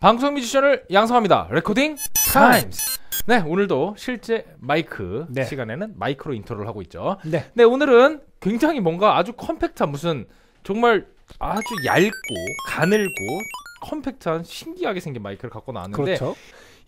방송 뮤지션을 양성합니다. 레코딩 타임스. 네, 오늘도 실제 마이크 네. 시간에는 마이크로 인터를 하고 있죠. 네. 네, 오늘은 굉장히 뭔가 아주 컴팩트한 무슨 정말 아주 얇고 가늘고 컴팩트한 신기하게 생긴 마이크를 갖고 나왔는데 그렇죠.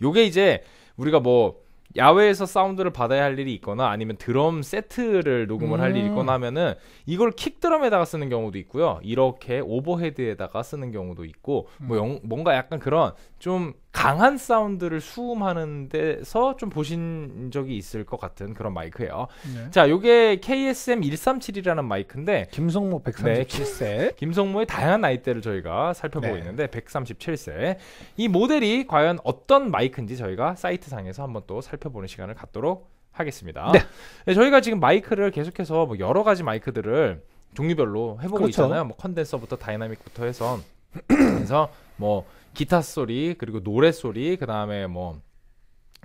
요게 이제 우리가 뭐 야외에서 사운드를 받아야 할 일이 있거나 아니면 드럼 세트를 녹음을 음. 할 일이 음. 있거나 하면은 이걸 킥드럼에다가 쓰는 경우도 있고요. 이렇게 오버헤드에다가 쓰는 경우도 있고 뭐 음. 영, 뭔가 약간 그런 좀 강한 사운드를 수음하는 데서 좀 보신 적이 있을 것 같은 그런 마이크예요. 네. 자, 요게 KSM 137이라는 마이크인데 김성모 137세. 네, 김성모의 다양한 나이대를 저희가 살펴보고 네. 있는데 137세. 이 모델이 과연 어떤 마이크인지 저희가 사이트 상에서 한번 또 살펴보는 시간을 갖도록 하겠습니다. 네. 네. 저희가 지금 마이크를 계속해서 뭐 여러 가지 마이크들을 종류별로 해보고 그렇죠. 있잖아요. 뭐 컨덴서부터 다이나믹부터 해서 그래서 뭐 기타 소리 그리고 노래 소리 그다음에 뭐그뭐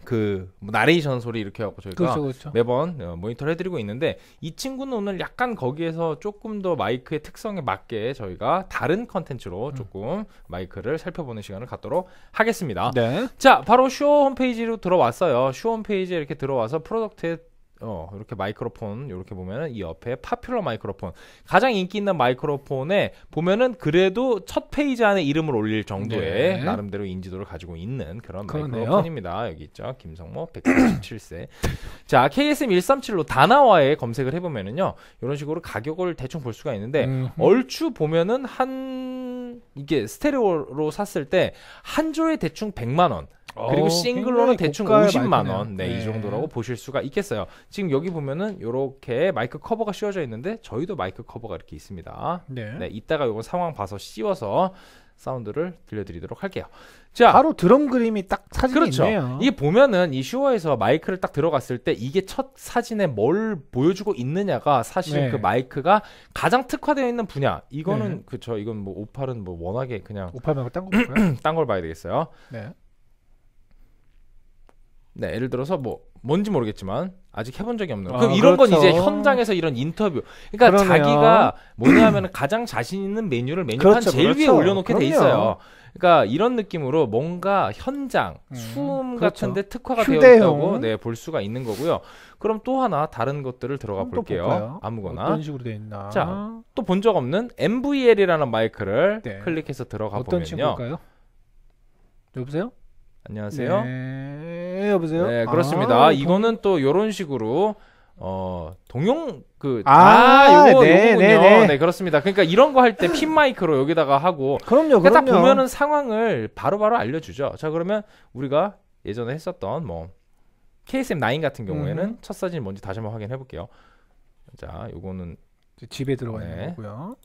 그 나레이션 소리 이렇게 해갖고 저희가 그렇죠, 그렇죠. 매번 어, 모니터를 해드리고 있는데 이 친구는 오늘 약간 거기에서 조금 더 마이크의 특성에 맞게 저희가 다른 컨텐츠로 음. 조금 마이크를 살펴보는 시간을 갖도록 하겠습니다. 네. 자 바로 쇼 홈페이지로 들어왔어요. 쇼 홈페이지에 이렇게 들어와서 프로덕트에 어, 이렇게 마이크로폰 이렇게 보면은 이 옆에 파퓰러 마이크로폰 가장 인기 있는 마이크로폰에 보면은 그래도 첫 페이지 안에 이름을 올릴 정도의 네. 나름대로 인지도를 가지고 있는 그런 그러네요. 마이크로폰입니다. 여기 있죠. 김성모 177세. 자, KSM 137로 다나와에 검색을 해 보면은요. 이런 식으로 가격을 대충 볼 수가 있는데 음 얼추 보면은 한 이게 스테레오로 샀을 때 한 조에 대충 100만 원 그리고 어, 싱글로는 대충 50만 원, 네, 네, 이 정도라고 보실 수가 있겠어요. 지금 여기 보면은 이렇게 마이크 커버가 씌워져 있는데 저희도 마이크 커버가 이렇게 있습니다. 네, 네 이따가 요거 상황 봐서 씌워서 사운드를 들려드리도록 할게요. 자, 바로 드럼 그림이 딱 사진이 그렇죠. 있네요. 이게 보면은 이 슈어에서 마이크를 딱 들어갔을 때 이게 첫 사진에 뭘 보여주고 있느냐가 사실 네. 그 마이크가 가장 특화되어 있는 분야. 이거는 네. 그쵸. 이건 뭐 오팔은 뭐 워낙에 그냥 오팔 말고 딴거 딴걸 봐야 되겠어요. 네. 네, 예를 들어서 뭐 뭔지 모르겠지만 아직 해본 적이 없는. 아, 그럼 이런 그렇죠. 건 이제 그렇죠. 현장에서 이런 인터뷰. 그러니까 그러네요. 자기가 뭐냐면 가장 자신 있는 메뉴를 메뉴판 그렇죠, 제일 그렇죠. 위에 올려놓게 그럼요. 돼 있어요. 그러니까 이런 느낌으로 뭔가 현장 음, 수음 그렇죠. 같은데 특화가 되어 있다고 네, 볼 수가 있는 거고요. 그럼 또 하나 다른 것들을 들어가 볼게요. 요 아무거나. 어떤 식으로 돼 있나. 자, 또 본 적 없는 MVL이라는 마이크를 네. 클릭해서 들어가 어떤 보면요. 어떤 친구일까요? 여보세요? 안녕하세요. 네. 예, 여보세요? 네, 아, 그렇습니다. 아, 이거는 또 요런 식으로 어, 동용 그 아, 아 요거 네, 네, 요거군요. 네, 네. 네, 그렇습니다. 그러니까 이런 거 할 때 핀 마이크로 여기다가 하고 그럼요. 그러니까 그럼요. 딱 보면은 상황을 바로바로 바로 알려 주죠. 자, 그러면 우리가 예전에 했었던 뭐 KSM9 같은 경우에는 음. 첫 사진 뭔지 다시 한번 확인해 볼게요. 자, 요거는 그 집에 들어가 있는 네. 거고요.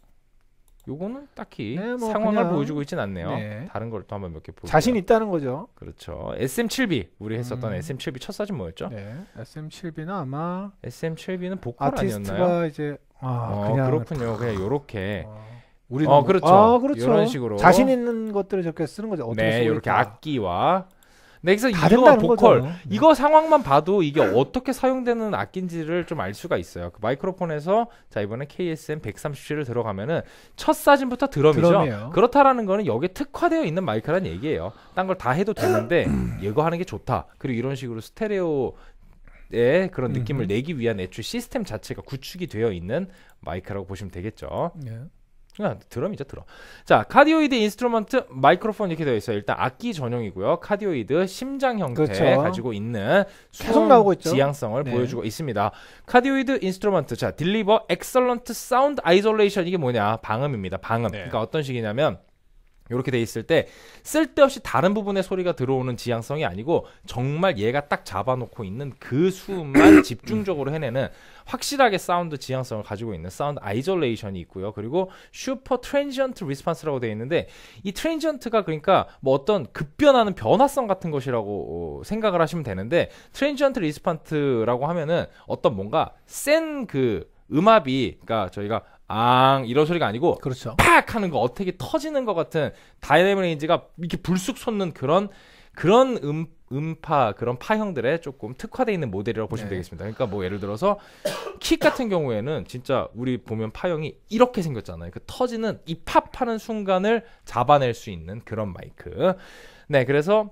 요거는 딱히 네, 뭐 상황을 그냥... 보여주고 있진 않네요. 네. 다른 걸 또 한번 몇 개 보여. 자신 있다는 거죠. 그렇죠. SM7B 우리 했었던 음... SM7B 첫 사진 뭐였죠? 네. SM7B는 아마 SM7B는 보컬 아티스트가 아니었나요? 이제 아, 어, 그렇군요. 그냥 요렇게 아... 우리 어 뭐, 그렇죠. 아, 그렇죠. 이런 식으로 자신 있는 것들을 저렇게 쓰는 거죠. 어떻게 네, 요렇게 악기와 근데 여기서 이거 보컬 거잖아 네. 이거 상황만 봐도 이게 어떻게 사용되는 악기인지를 좀 알 수가 있어요. 그 마이크로폰에서 자 이번에 KSM 137을 들어가면은 첫 사진부터 드럼이죠. 드럼이에요. 그렇다라는 거는 여기에 특화되어 있는 마이크라는 얘기예요. 딴 걸 다 해도 되는데 이거 하는 게 좋다. 그리고 이런 식으로 스테레오 의 그런 음. 느낌을 음흠. 내기 위한 애초 시스템 자체가 구축이 되어 있는 마이크라고 보시면 되겠죠. 예. 아, 드럼이죠 드럼 자 카디오이드 인스트루먼트 마이크로폰 이렇게 되어 있어요 일단 악기 전용이고요 카디오이드 심장 형태 그렇죠. 가지고 있는 계속 나오고 있죠 지향성을 네. 보여주고 있습니다 카디오이드 인스트루먼트 자 딜리버 엑설런트 사운드 아이솔레이션 이게 뭐냐 방음입니다 방음 네. 그러니까 어떤 식이냐면 이렇게 돼 있을 때 쓸데없이 다른 부분의 소리가 들어오는 지향성이 아니고 정말 얘가 딱 잡아놓고 있는 그 수음만 집중적으로 해내는 확실하게 사운드 지향성을 가지고 있는 사운드 아이졸레이션이 있고요. 그리고 슈퍼 트랜지언트 리스판스라고 되어 있는데 이 트랜지언트가 그러니까 뭐 어떤 급변하는 변화성 같은 것이라고 생각을 하시면 되는데 트랜지언트 리스판트라고 하면은 어떤 뭔가 센 그 음압이 그러니까 저희가 앙 이런 소리가 아니고 그렇죠. 팍 하는 거 어떻게 터지는 것 같은 다이내믹 레인지가 이렇게 불쑥 솟는 그런 그런 음 음파 그런 파형들의 조금 특화되어 있는 모델이라고 보시면 네. 되겠습니다. 그러니까 뭐 예를 들어서 킥 같은 경우에는 진짜 우리 보면 파형이 이렇게 생겼잖아요. 그 터지는 이 팝하는 순간을 잡아낼 수 있는 그런 마이크. 네, 그래서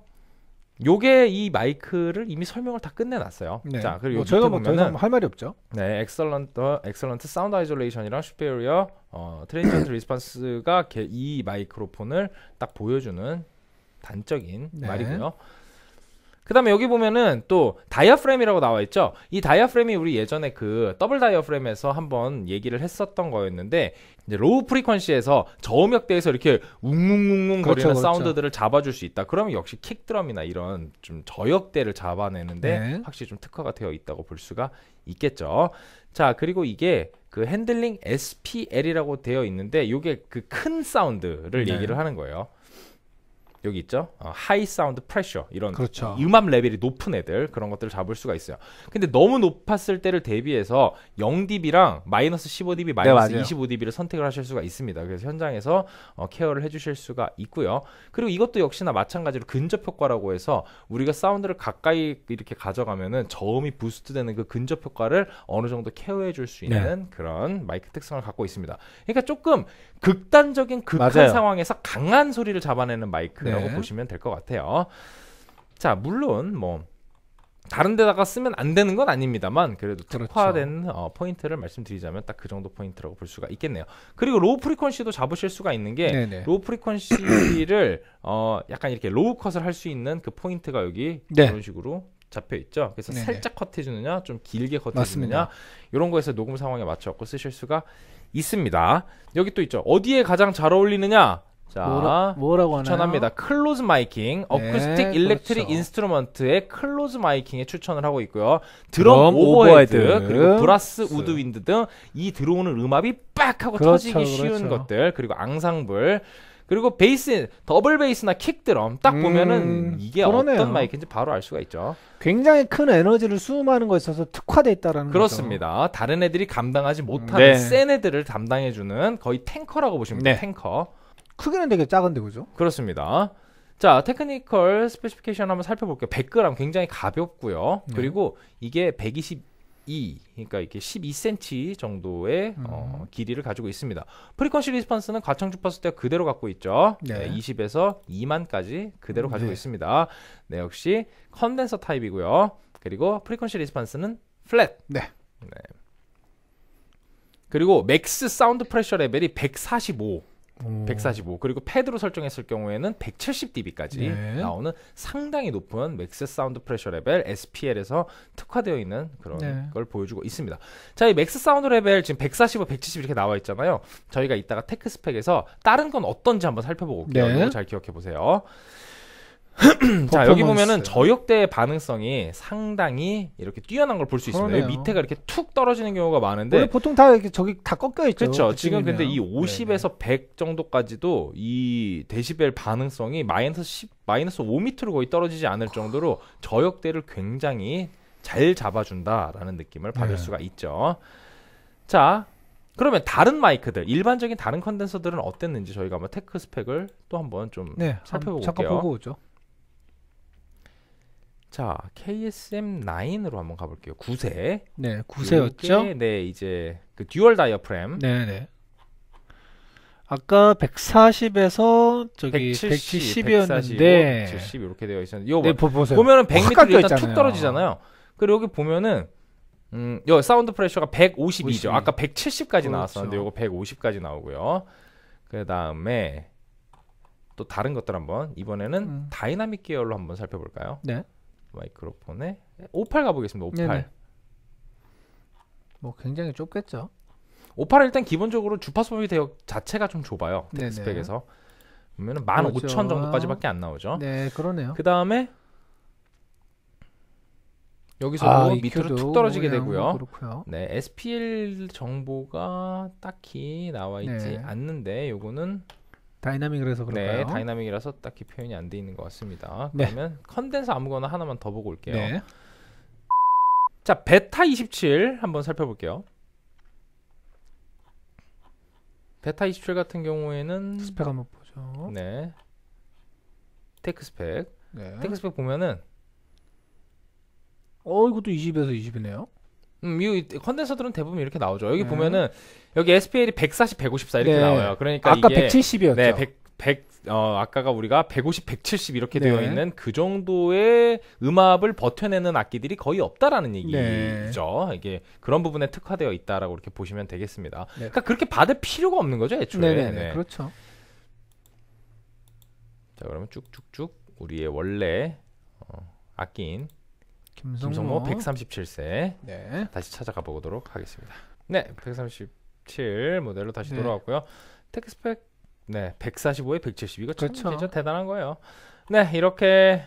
요게 이 마이크를 이미 설명을 다 끝내놨어요. 네. 자, 그리고 뭐 저희가 뭐할 말이 없죠. 네, 엑설런트, 엑설런트 사운드 아이졸레이션이랑 슈페리어 어, 트랜지언트 리스폰스가 이 마이크로폰을 딱 보여주는 단적인 네. 말이고요. 그 다음에 여기 보면은 또다이아프레임이라고 나와 있죠. 이다이아프레임이 우리 예전에 그 더블 다이아프레임에서 한번 얘기를 했었던 거였는데 이제 로우 프리퀀시에서 저음역대에서 이렇게 웅웅웅웅 그렇죠, 거리는 그렇죠. 사운드들을 잡아줄 수 있다. 그러면 역시 킥드럼이나 이런 좀 저역대를 잡아내는데 네. 확실히 좀 특화가 되어 있다고 볼 수가 있겠죠. 자 그리고 이게 그 핸들링 SPL이라고 되어 있는데 이게 그 큰 사운드를 네. 얘기를 하는 거예요. 여기 있죠. 하이 사운드 프레셔 이런 그렇죠. 음압 레벨이 높은 애들 그런 것들을 잡을 수가 있어요. 근데 너무 높았을 때를 대비해서 0dB랑 마이너스 15dB, 마이너스 네, 25dB를 선택을 하실 수가 있습니다. 그래서 현장에서 어, 케어를 해주실 수가 있고요. 그리고 이것도 역시나 마찬가지로 근접 효과라고 해서 우리가 사운드를 가까이 이렇게 가져가면은 저음이 부스트되는 그 근접 효과를 어느 정도 케어해 줄수 네. 있는 네. 그런 마이크 특성을 갖고 있습니다. 그러니까 조금 극단적인 극한 맞아요. 상황에서 강한 소리를 잡아내는 마이크라고 네. 보시면 될 것 같아요. 자, 물론 뭐 다른 데다가 쓰면 안 되는 건 아닙니다만 그래도 그렇죠. 특화된 그렇죠. 어, 포인트를 말씀드리자면 딱 그 정도 포인트라고 볼 수가 있겠네요. 그리고 로우 프리퀀시도 잡으실 수가 있는 게 네네. 네. 로우 프리퀀시를 어, 약간 이렇게 로우 컷을 할 수 있는 그 포인트가 여기 네. 이런 식으로 잡혀 있죠. 그래서 네네. 네. 살짝 컷해주느냐, 좀 길게 컷해주느냐 맞습니다. 이런 거에서 녹음 상황에 맞춰갖 쓰실 수가 있습니다. 여기 또 있죠. 어디에 가장 잘 어울리느냐? 자, 뭐라, 뭐라고 하나요? 추천합니다. 클로즈 마이킹, 어쿠스틱 일렉트릭 그렇죠. 인스트루먼트의 클로즈 마이킹에 추천을 하고 있고요. 드럼, 드럼 오버헤드, 오버헤드, 그리고 브라스 우드 윈드 등 이 들어오는 음압이 빡 하고 그렇죠, 터지기 쉬운 그렇죠. 것들, 그리고 앙상블, 그리고 베이스 더블 베이스나 킥 드럼 딱 음, 보면은 음, 이게 그러네요. 어떤 마이크인지 바로 알 수가 있죠. 굉장히 큰 에너지를 수음하는 거에 있어서 특화돼 있다라는 그렇습니다. 거죠. 다른 애들이 감당하지 못하는 네. 센 애들을 담당해 주는 거의 탱커라고 보시면 돼요. 네. 탱커. 크기는 되게 작은데 그죠? 그렇습니다. 자, 테크니컬 스페시피케이션 한번 살펴볼게요. 100g 굉장히 가볍고요. 네. 그리고 이게 120 1 그러니까 이렇게 12cm 정도의 음. 어, 길이를 가지고 있습니다. 프리퀀시 리스폰스는 과청 주파수 대 그대로 갖고 있죠. 네. 네, 20에서 2만까지 그대로 음, 가지고 네. 있습니다. 네, 역시 컨덴서 타입이고요. 그리고 프리퀀시 리스폰스는 플랫. 네. 네. 그리고 맥스 사운드 프레셔 레벨이 145. 145 음. 그리고 패드로 설정했을 경우에는 170dB까지 네. 나오는 상당히 높은 맥스 사운드 프레셔 레벨 SPL에서 특화되어 있는 그런 네. 걸 보여주고 있습니다. 자, 이 맥스 사운드 레벨 지금 145, 170 이렇게 나와 있잖아요. 저희가 이따가 테크 스펙에서 다른 건 어떤지 한번 살펴보고 올게요. 네. 잘 기억해 보세요. 자 여기 보면은 저역대의 반응성이 상당히 이렇게 뛰어난 걸 볼 수 있습니다. 여기 밑에가 이렇게 툭 떨어지는 경우가 많은데 보통 다 이렇게 저기 다 꺾여 있죠. 그렇죠. 그 지금 근데 이 50에서 네네. 100 정도까지도 이 데시벨 반응성이 마이너스 10 마이너스 5미터로 거의 떨어지지 않을 정도로 저역대를 굉장히 잘 잡아준다라는 느낌을 받을 네. 수가 있죠. 자, 그러면 다른 마이크들, 일반적인 다른 컨덴서들은 어땠는지 저희가 한번 테크 스펙을 또 한번 좀 네, 살펴보고 잠깐 보고 오죠. 자, KSM9으로 한번 가볼게요. 9세. 네, 9세였죠? 네, 이제 그 듀얼 다이어프램. 네, 네. 아까 140에서 저기 170, 170이었는데 170 이렇게 되어 있었는데 요 네, 뭐 보, 보면은 100m 일단 툭 떨어지잖아요. 그리고 여기 보면은 음, 요 사운드 프레셔가 152죠. 52. 아까 170까지 그렇죠. 나왔었는데 요거 150까지 나오고요. 그다음에 또 다른 것들 한번 이번에는 음. 다이나믹 계열로 한번 살펴볼까요? 네. 마이크로폰에 58 가보겠습니다. 58. 뭐 굉장히 좁겠죠. 58은 일단 기본적으로 주파수 범위 대역 자체가 좀 좁아요. 텍스펙에서 보면은 15,000 그렇죠. 정도까지밖에 안 나오죠. 네, 그러네요. 그 다음에 여기서 아, 밑으로 툭 떨어지게 되고요. 그렇고요. 네, SPL 정보가 딱히 나와 있지 네. 않는데 요거는 다이나믹이라서 그런가요? 네, 다이나믹이라서 딱히 표현이 안돼 있는 것 같습니다. 네. 그러면 컨덴서 아무거나 하나만 더 보고 올게요. 네. 자, 베타 27 한번 살펴볼게요. 베타 27 같은 경우에는 스펙 한번 보죠. 네. 테크 스펙. 네. 테크 스펙 보면은 어, 이것도 20에서 20이네요. 음, 이 컨덴서들은 대부분 이렇게 나오죠. 여기 음. 보면은 여기 SPL이 140, 154 이렇게 네. 나와요. 그러니까 아까 이게 170이었죠. 네, 100, 100 어, 아까가 우리가 150, 170 이렇게 네. 되어 있는 그 정도의 음압을 버텨내는 악기들이 거의 없다라는 네. 얘기죠. 네. 이게 그런 부분에 특화되어 있다라고 이렇게 보시면 되겠습니다. 네. 그러니까 그렇게 받을 필요가 없는 거죠, 애초에. 네네 네, 그렇죠. 자, 그러면 쭉쭉쭉 우리의 원래 어, 악기인 김성모, 김성모 137세. 네. 다시 찾아가 보도록 하겠습니다. 네, 137 모델로 다시 네. 돌아왔고요. 테스펙 네, 145에 172가 그렇죠. 진짜 대단한 거예요. 네, 이렇게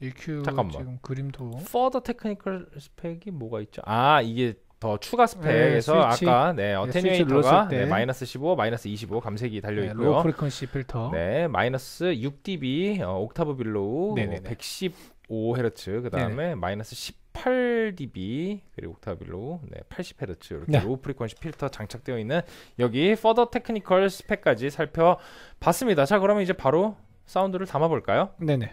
EQ 잠깐만. 지금 그림도. Further t 이 뭐가 있죠? 아, 이게 더 추가 스펙에서 네, 아까 네, 어테뉴에이터가 네, 네 마이너스 15, 마이너스 25 감색이 달려 네, 있고요. 로우 프리퀀시 필터. 네, 마이너스 6dB 어, 옥타브 빌로우 네네네. 115Hz 그다음에 마이너스 18dB 그리고 옥타브 빌로우 네, 8 0 헤르츠 이렇게 네. 로우 프리퀀시 필터 장착되어 있는 여기 퍼더 테크니컬 스펙까지 살펴봤습니다. 자, 그러면 이제 바로 사운드를 담아 볼까요? 네, 네.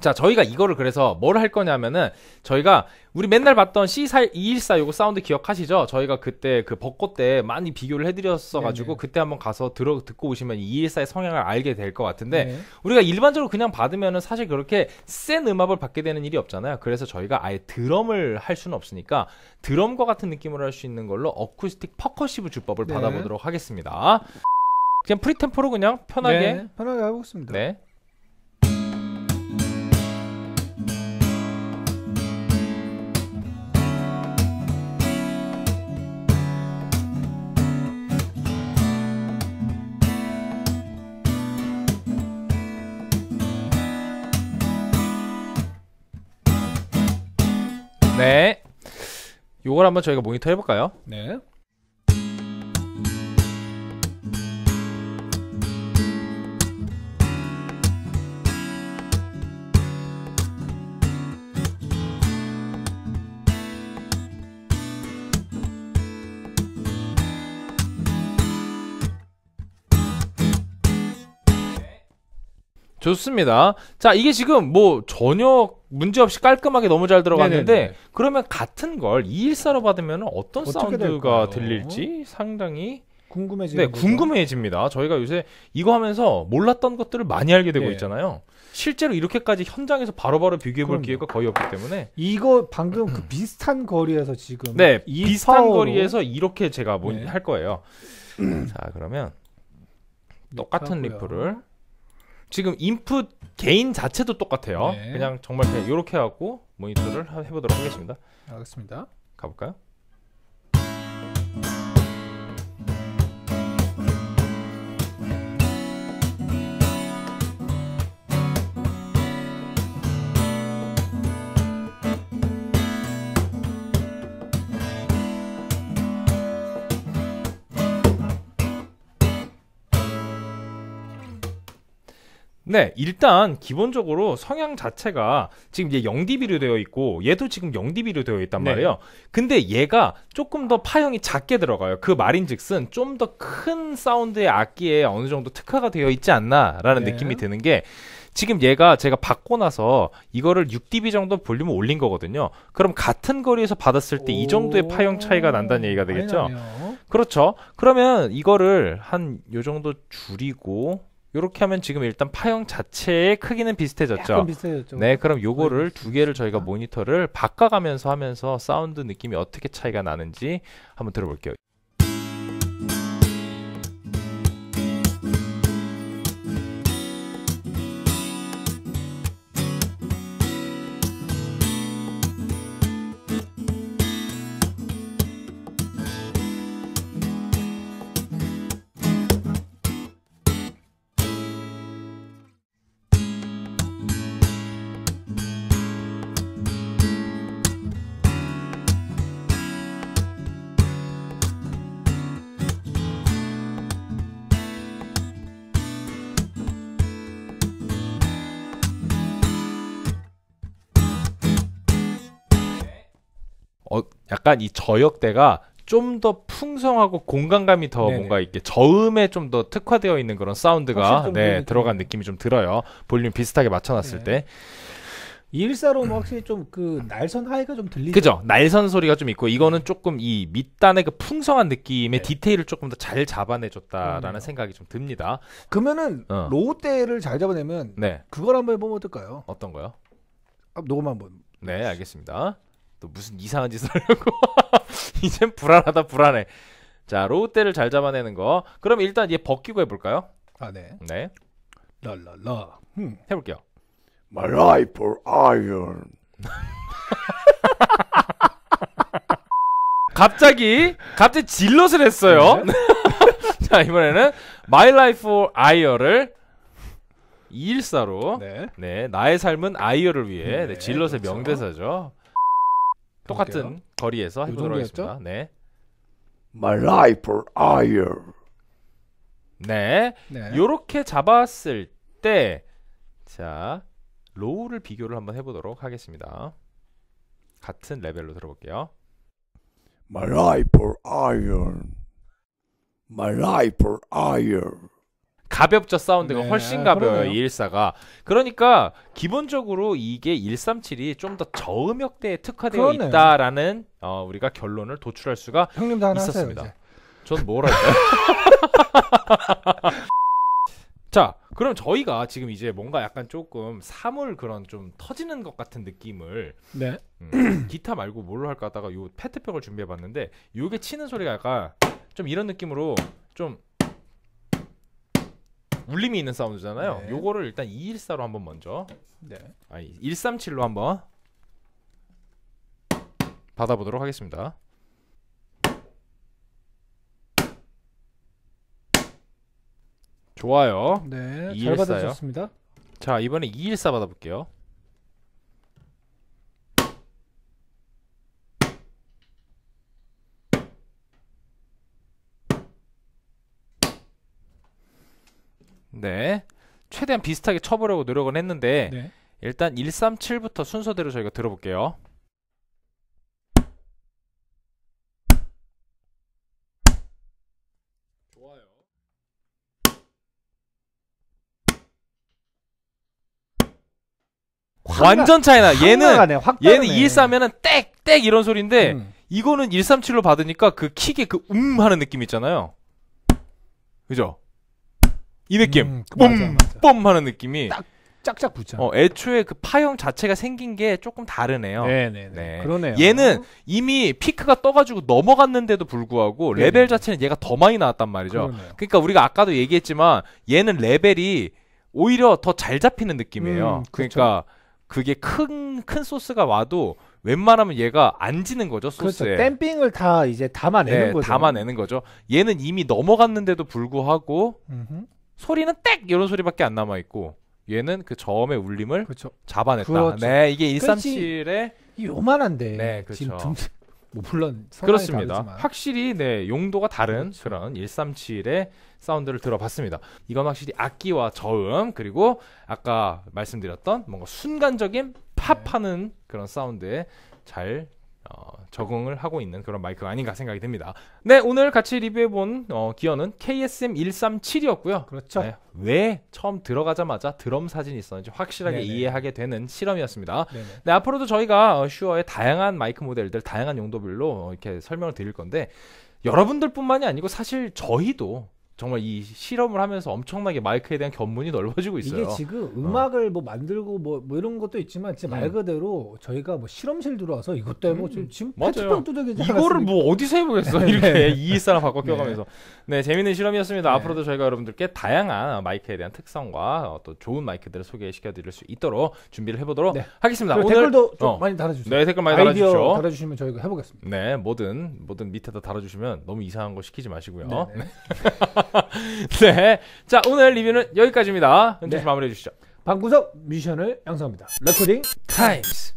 자, 저희가 이거를 그래서 뭘 할 거냐면은 저희가 우리 맨날 봤던 C214 e 요거 사운드 기억하시죠? 저희가 그때 그 벚꽃 때 많이 비교를 해드렸어 가지고 그때 한번 가서 들어 듣고 오시면 214의 e 성향을 알게 될 것 같은데 네. 우리가 일반적으로 그냥 받으면은 사실 그렇게 센 음악을 받게 되는 일이 없잖아요. 그래서 저희가 아예 드럼을 할 수는 없으니까 드럼과 같은 느낌으로 할 수 있는 걸로 어쿠스틱 퍼커시브 주법을 네. 받아보도록 하겠습니다. 그냥 프리템포로 그냥 편하게 네, 편하게 해보겠습니다. 네. 요걸 한번 저희가 모니터 해볼까요? 네. 좋습니다. 자, 이게 지금 뭐 저녁 문제 없이 깔끔하게 너무 잘 들어갔는데 네네네. 그러면 같은 걸 214로 받으면 어떤 사운드가 들릴지 상당히 궁금해지 네, 거죠? 궁금해집니다. 저희가 요새 이거 하면서 몰랐던 것들을 많이 알게 되고 네. 있잖아요. 실제로 이렇게까지 현장에서 바로바로 비교해 볼 기회가 거의 없기 때문에 이거 방금 그 비슷한 거리에서 지금 네, 비슷한 파워로. 거리에서 이렇게 제가 뭐 네. 할 거예요. 자, 그러면 똑같은 리플을 지금 인풋 개인 자체도 똑같아요. 네. 그냥 정말 그냥 이렇게 하고 모니터를 해보도록 하겠습니다. 알겠습니다. 가볼까요? 네, 일단 기본적으로 성향 자체가 지금 이제 0dB로 되어 있고 얘도 지금 0dB로 되어 있단 네. 말이에요. 근데 얘가 조금 더 파형이 작게 들어가요. 그 말인즉슨 좀 더 큰 사운드의 악기에 어느 정도 특화가 되어 있지 않나라는 네. 느낌이 드는 게 지금 얘가 제가 받고 나서 이거를 6dB 정도 볼륨을 올린 거거든요. 그럼 같은 거리에서 받았을 때 이 정도의 파형 차이가 난다는 얘기가 되겠죠. 그렇죠. 그러면 이거를 한 요 정도 줄이고 요렇게 하면 지금 일단 파형 자체의 크기는 비슷해졌죠. 비슷해졌죠. 네, 그럼 요거를 두 개를 저희가 모니터를 바꿔가면서 하면서 사운드 느낌이 어떻게 차이가 나는지 한번 들어볼게요. 약간 이 저역대가 좀 더 풍성하고 공간감이 더 네네. 뭔가 이게 저음에 좀 더 특화되어 있는 그런 사운드가 네, 들어간 느낌이 좀 들어요. 볼륨 비슷하게 맞춰놨을 네. 때. 일사4로 확실히 좀 그 날선 하이가 좀 들리죠. 그죠. 날선 소리가 좀 있고 이거는 네. 조금 이 밑단의 그 풍성한 느낌의 네. 디테일을 조금 더 잘 잡아내줬다라는 음. 생각이 좀 듭니다. 그러면은 어. 로우 때를 잘 잡아내면 네. 그걸 한번 해보면 어떨까요? 어떤 거요? 아, 녹음 한번. 네, 알겠습니다. 또 무슨 이상한 짓을 하려고 이젠 불안하다 불안해 자 로우때를 잘 잡아내는 거 그럼 일단 얘 벗기고 해볼까요? 아네 네. 랄랄라 네. 음. 해볼게요 My life for iron 갑자기 갑자기 질럿을 했어요 네. 자 이번에는 My life for iron을 214로 네. 네 나의 삶은 아이어를 위해 네, 네, 질럿의 그렇죠. 명대사죠. 똑같은 볼게요 거리에서 해보도록 하겠습니다. 네. My life or i g h e 네. 네. 렇게 잡았을 때, 자, 로우를 비교를 한번 해보도록 하겠습니다. 같은 레벨로 들어볼게요. My life or iron. My life or iron. 가볍죠 사운드가 네, 훨씬 가벼워요 214가 그러니까 기본적으로 이게 137이 좀 더 저음역대에 특화되어 그러네요. 있다라는 어, 우리가 결론을 도출할 수가 있었습니다. 하세요, 전 뭐랄까요? 자, 그럼 저희가 지금 이제 뭔가 약간 조금 사물 그런 좀 터지는 것 같은 느낌을 네. 음, 기타 말고 뭘로 할까 하다가 요 페트병을 준비해 봤는데 요게 치는 소리가 약간 좀 이런 느낌으로 좀 울림이 있는 사운드잖아요. 네. 요거를 일단 214로 한번 먼저 네. 아니 137로 한번 받아보도록 하겠습니다. 좋아요. 네, 214요. 잘 받으셨습니다. 자, 이번에 214 받아볼게요. 네. 최대한 비슷하게 쳐보려고 노력은 했는데 네. 일단 137부터 순서대로 저희가 들어볼게요. 좋아요. 완전 차이나. 얘는 가네 얘는 214면은 땡땡 이런 소리인데 음. 이거는 137로 받으니까 그 킥의 그음 하는 느낌 있잖아요. 그죠? 이 느낌. 겜 음, 뿜, 뿜 하는 느낌이 딱 짝짝 붙죠. 어, 애초에 그 파형 자체가 생긴 게 조금 다르네요. 네네 네, 네. 네. 그러네요. 얘는 이미 피크가 떠가지고 넘어갔는데도 불구하고 네네. 레벨 네. 자체는 얘가 더 많이 나왔단 말이죠. 그러네요. 그러니까 우리가 아까도 얘기했지만 얘는 레벨이 오히려 더 잘 잡히는 느낌이에요. 음, 그러니까 그렇죠. 그게 큰 큰 소스가 와도 웬만하면 얘가 안 지는 거죠 소스에. 그렇죠. 댐핑을 다 이제 담아내는 네, 거죠. 담아내는 거죠. 얘는 이미 넘어갔는데도 불구하고 음흠. 소리는 땡 이런 소리밖에 안 남아 있고 얘는 그 저음의 울림을 그렇 잡아냈다. 그렇죠. 네, 이게 137의 요만한데 네, 그렇죠. 지금 등, 뭐 물론 그렇습니다. 다르지만. 확실히 네 용도가 다른 그렇죠. 그런 137의 사운드를 들어봤습니다. 이건 확실히 악기와 저음 그리고 아까 말씀드렸던 뭔가 순간적인 팝하는 네. 그런 사운드에 잘 어, 적응을 하고 있는 그런 마이크가 아닌가 생각이 듭니다. 네, 오늘 같이 리뷰해본 어, 기어는 KSM137이었고요. 그렇죠. 네, 왜 처음 들어가자마자 드럼 사진이 있었는지 확실하게 네네. 이해하게 되는 실험이었습니다. 네네. 네, 앞으로도 저희가 어, 슈어의 다양한 마이크 모델들, 다양한 용도별로 이렇게 설명을 드릴 건데 여러분들뿐만이 아니고 사실 저희도 정말 이 실험을 하면서 엄청나게 마이크에 대한 견문이 넓어지고 있어요. 이게 지금 음악을 어. 뭐 만들고 뭐, 뭐, 이런 것도 있지만 진짜 말 음. 그대로 저희가 뭐 실험실 들어와서 이것 때문에 음, 지금 페트병 두들기 이거를 뭐 어디서 해보겠어 네. 이렇게 이이 사람 바꿔 네. 껴가면서 네. 네 재밌는 실험이었습니다. 네. 앞으로도 저희가 여러분들께 다양한 마이크에 대한 특성과 또 좋은 마이크들을 소개시켜드릴 수 있도록 준비를 해보도록 네. 하겠습니다. 오늘 댓글도 좀 어. 많이 달아주세요. 네 댓글 많이 달아주십시오. 달아주시면 저희가 해보겠습니다. 네 뭐든 뭐든 밑에다 달아주시면 너무 이상한 거 시키지 마시고요. 네, 네. 자, 오늘 리뷰는 여기까지입니다. 은택 씨 네. 마무리해 주시죠. 방구석 미션을 양성합니다. 레코딩 타임스.